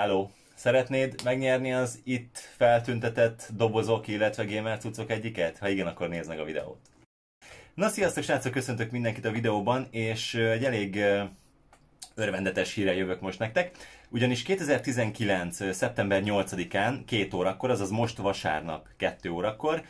Hello! Szeretnéd megnyerni az itt feltüntetett dobozok, illetve gamer cuccok egyiket? Ha igen, akkor nézd meg a videót. Na sziasztok srácok, köszöntök mindenkit a videóban, és egy elég örvendetes híre jövök most nektek, ugyanis 2019. szeptember 8-án, 2 órakor, azaz most vasárnap, 2 órakor,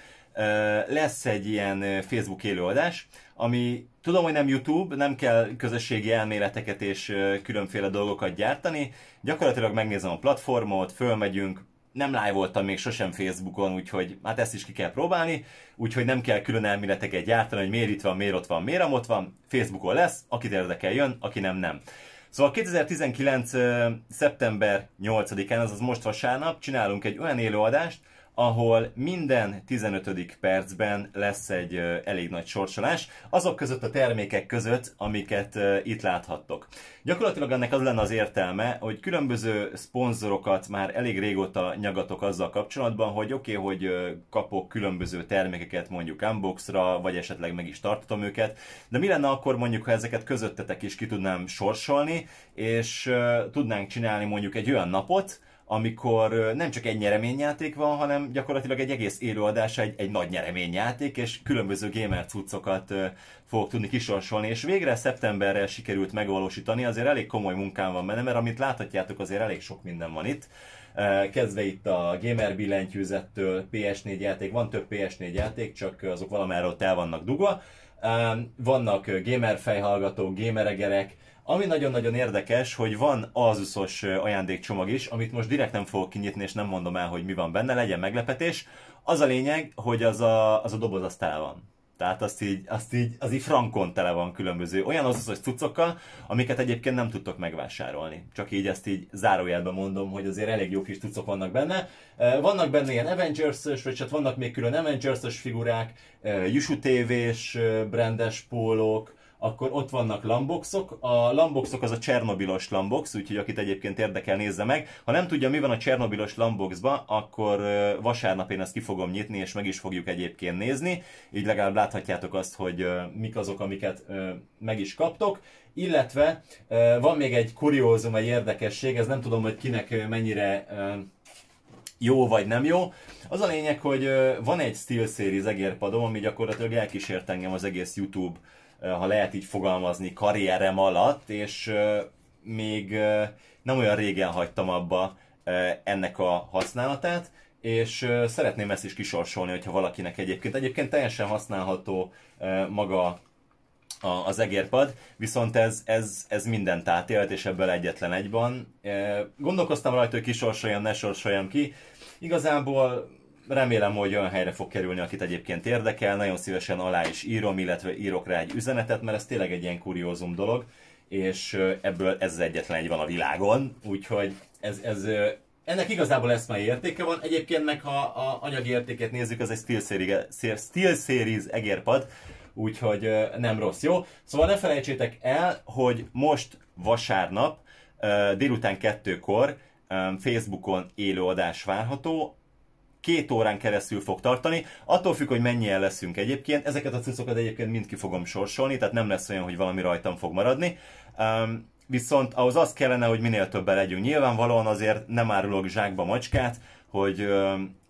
lesz egy ilyen Facebook élőadás, ami tudom, hogy nem YouTube, nem kell közösségi elméleteket és különféle dolgokat gyártani. Gyakorlatilag megnézem a platformot, fölmegyünk, nem live voltam még sosem Facebookon, úgyhogy hát ezt is ki kell próbálni, úgyhogy nem kell külön elméleteket gyártani, hogy miért itt van, miért ott van, miért ott van. Facebookon lesz, akit érdekel jön, aki nem, nem. Szóval 2019. szeptember 8-án, azaz most vasárnap csinálunk egy olyan élőadást, ahol minden 15. percben lesz egy elég nagy sorsolás, azok között a termékek között, amiket itt láthattok. Gyakorlatilag ennek az lenne az értelme, hogy különböző szponzorokat már elég régóta nyagatok azzal kapcsolatban, hogy oké, okay, hogy kapok különböző termékeket mondjuk unboxra, vagy esetleg meg is tartatom őket, de mi lenne akkor mondjuk, ha ezeket közöttetek is ki tudnám sorsolni, és tudnánk csinálni mondjuk egy olyan napot, amikor nem csak egy nyereményjáték van, hanem gyakorlatilag egy egész élőadás egy, egy nagy nyereményjáték, és különböző gamer cuccokat fogok tudni kisorsolni, és végre szeptemberre sikerült megvalósítani, azért elég komoly munkám van benne, mert amit láthatjátok, azért elég sok minden van itt. Kezdve itt a gamer billentyűzettől PS4 játék, van több PS4 játék, csak azok valamelyről ott el vannak dugva. Vannak gamer fejhallgatók, gameregerek, ami nagyon-nagyon érdekes, hogy van Azusos ajándékcsomag is, amit most direkt nem fogok kinyitni, és nem mondom el, hogy mi van benne, legyen meglepetés. Az a lényeg, hogy az a, az a doboz az tele van. Tehát azt így, azt így, az így frankon tele van különböző olyan azusos cuccokkal, amiket egyébként nem tudtok megvásárolni. Csak így ezt így zárójelben mondom, hogy azért elég jó kis cuccok vannak benne. Vannak benne ilyen Avengers-ös, vagy hát vannak még külön Avengers-ös figurák, Jushu TV-s, brandes pólók, akkor ott vannak lamboxok. A lamboxok az a csernobilos lambox, úgyhogy akit egyébként érdekel, nézze meg. Ha nem tudja, mi van a csernobilos lamboxba, akkor vasárnap én ezt ki fogom nyitni, és meg is fogjuk egyébként nézni. Így legalább láthatjátok azt, hogy mik azok, amiket meg is kaptok. Illetve van még egy kuriózum, egy érdekesség, ez nem tudom, hogy kinek mennyire jó vagy nem jó. Az a lényeg, hogy van egy SteelSeries egérpadom, ami gyakorlatilag elkísért engem az egész YouTube ha lehet így fogalmazni, karrierem alatt, és még nem olyan régen hagytam abba ennek a használatát, és szeretném ezt is kisorsolni, hogyha valakinek egyébként. Egyébként teljesen használható maga az egérpad, viszont ez, ez, ez minden átélt, és ebből egyetlen van. Gondolkoztam rajta, hogy kisorsoljam, ne sorsoljam ki. Igazából remélem, hogy olyan helyre fog kerülni, akit egyébként érdekel. Nagyon szívesen alá is írom, illetve írok rá egy üzenetet, mert ez tényleg egy ilyen kuriózum dolog, és ebből ez egyetlen egy van a világon, úgyhogy ez, ez, ennek igazából már értéke van, egyébként meg ha a anyagi értéket nézzük, az egy Steel Series, Steel Series egérpad, úgyhogy nem rossz, jó? Szóval ne felejtsétek el, hogy most vasárnap délután kettőkor Facebookon élőadás várható, két órán keresztül fog tartani, attól függ, hogy mennyien leszünk egyébként. Ezeket a cuccokat egyébként mind ki fogom sorsolni, tehát nem lesz olyan, hogy valami rajtam fog maradni. Um, viszont ahhoz az kellene, hogy minél többen legyünk. Nyilvánvalóan azért nem árulok zsákba macskát, hogy,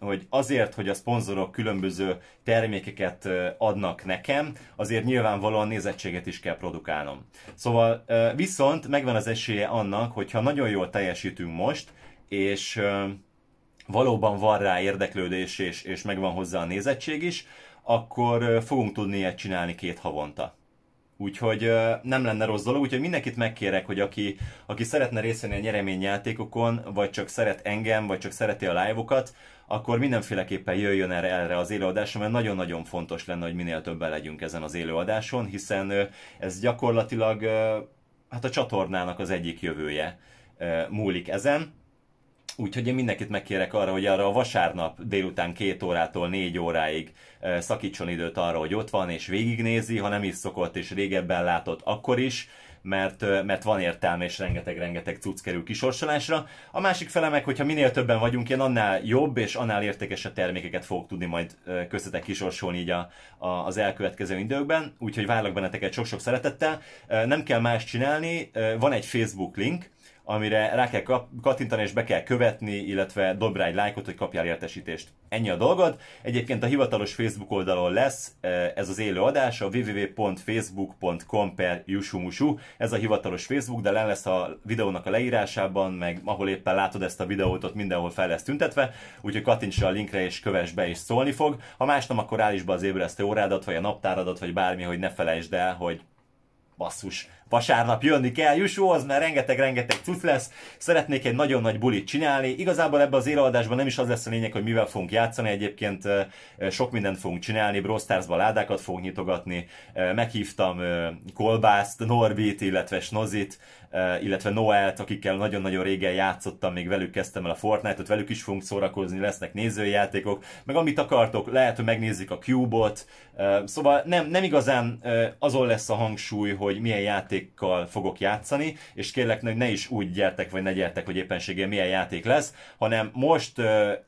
hogy azért, hogy a szponzorok különböző termékeket adnak nekem, azért nyilvánvalóan nézettséget is kell produkálnom. Szóval viszont megvan az esélye annak, hogyha nagyon jól teljesítünk most, és valóban van rá érdeklődés és, és megvan hozzá a nézettség is, akkor fogunk tudni ilyet csinálni két havonta. Úgyhogy nem lenne rossz dolog, úgyhogy mindenkit megkérek, hogy aki, aki szeretne részt venni a nyereményjátékokon, vagy csak szeret engem, vagy csak szereti a live-okat, akkor mindenféleképpen jöjjön erre, erre az élőadásra, mert nagyon-nagyon fontos lenne, hogy minél többen legyünk ezen az élőadáson, hiszen ez gyakorlatilag hát a csatornának az egyik jövője múlik ezen. Úgyhogy én mindenkit megkérek arra, hogy arra a vasárnap délután két órától négy óráig szakítson időt arra, hogy ott van és végignézi, ha nem is szokott és régebben látott, akkor is, mert, mert van értelme és rengeteg-rengeteg cucc kerül kisorsolásra. A másik fele meg, hogyha minél többen vagyunk, én annál jobb és annál értékesebb termékeket fogok tudni majd köztetek kisorsolni így a, a, az elkövetkező időkben, úgyhogy várlak benneteket sok-sok szeretettel. Nem kell más csinálni, van egy Facebook link, amire rá kell kattintani és be kell követni, illetve dob rá egy lájkot, hogy kapjál értesítést. Ennyi a dolgod. Egyébként a hivatalos Facebook oldalon lesz eh, ez az élő adás, a www.facebook.com per yushumushu. Ez a hivatalos Facebook, de len lesz a videónak a leírásában, meg ahol éppen látod ezt a videót, ott mindenhol fel lesz tüntetve, úgyhogy kattints a linkre és kövess be és szólni fog. Ha más nem, akkor állíts be az ébresztő órádat, vagy a naptáradat, vagy bármi, hogy ne felejtsd el, hogy basszus, vasárnap jönni kell, az, mert rengeteg-rengeteg cucc lesz, szeretnék egy nagyon nagy bulit csinálni. Igazából ebbe az élőadásban nem is az lesz a lényeg, hogy mivel fogunk játszani, egyébként sok mindent fogunk csinálni, Brostarsba ládákat fogunk nyitogatni, meghívtam Kolbászt, Norbit, illetve Snozit, illetve Noelt, akikkel nagyon-nagyon régen játszottam, még velük kezdtem el a Fortnite-ot, velük is fogunk szórakozni, lesznek nézőjátékok, meg amit akartok, lehet, hogy megnézzük a Cube-ot, szóval nem, nem igazán azon lesz a hangsúly, hogy milyen játékkal fogok játszani, és kérlek, hogy ne is úgy gyertek, vagy ne gyertek, hogy éppenséggel milyen játék lesz, hanem most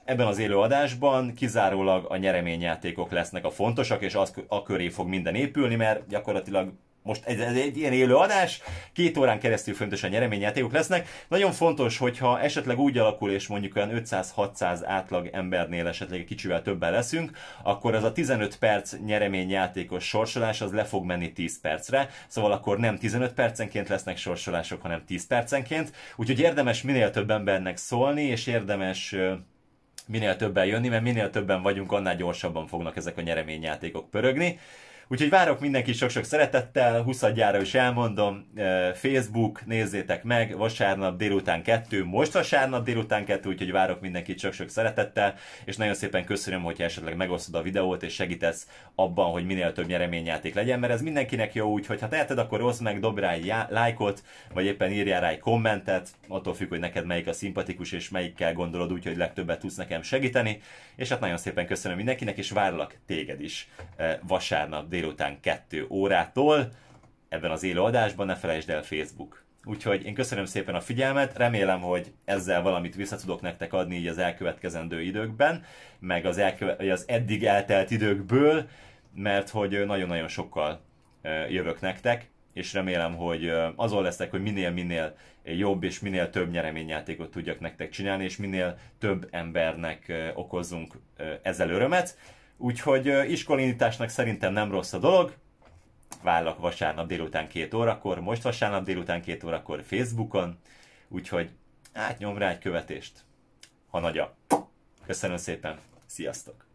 ebben az élőadásban kizárólag a nyereményjátékok lesznek a fontosak, és az a köré fog minden épülni, mert gyakorlatilag most ez, ez egy ilyen élő adás, két órán keresztül fontosan nyereményjátékok lesznek. Nagyon fontos, hogyha esetleg úgy alakul, és mondjuk olyan 500-600 átlag embernél esetleg egy kicsivel többen leszünk, akkor az a 15 perc nyereményjátékos sorsolás az le fog menni 10 percre, szóval akkor nem 15 percenként lesznek sorsolások, hanem 10 percenként, úgyhogy érdemes minél több embernek szólni, és érdemes minél többen jönni, mert minél többen vagyunk, annál gyorsabban fognak ezek a nyereményjátékok pörögni. Úgyhogy várok mindenki sok-sok szeretettel, 20 gyára is elmondom, Facebook, nézzétek meg, vasárnap délután kettő, most vasárnap délután kettő, úgyhogy várok mindenkit sok-sok szeretettel, és nagyon szépen köszönöm, hogyha esetleg megosztod a videót, és segítesz abban, hogy minél több nyereményjáték legyen, mert ez mindenkinek jó, úgyhogy ha teheted, akkor oszd meg, dob rá egy lájkot, vagy éppen írjál rá egy kommentet, attól függ, hogy neked melyik a szimpatikus, és melyikkel gondolod úgy, hogy legtöbbet tudsz nekem segíteni, és hát nagyon szépen köszönöm mindenkinek, és várlak téged is vasárnap délután 2 órától ebben az élőadásban, ne felejtsd el Facebook. Úgyhogy én köszönöm szépen a figyelmet, remélem, hogy ezzel valamit vissza tudok nektek adni így az elkövetkezendő időkben, meg az, elköve- az eddig eltelt időkből, mert hogy nagyon-nagyon sokkal jövök nektek, és remélem, hogy azon lesznek, hogy minél-minél jobb és minél több nyereményjátékot tudjak nektek csinálni, és minél több embernek okozzunk ezzel örömet. Úgyhogy iskolindításnak szerintem nem rossz a dolog. Vállak vasárnap délután két órakor, most vasárnap délután két órakor Facebookon, úgyhogy átnyom rá egy követést, ha nagy a. Köszönöm szépen, sziasztok!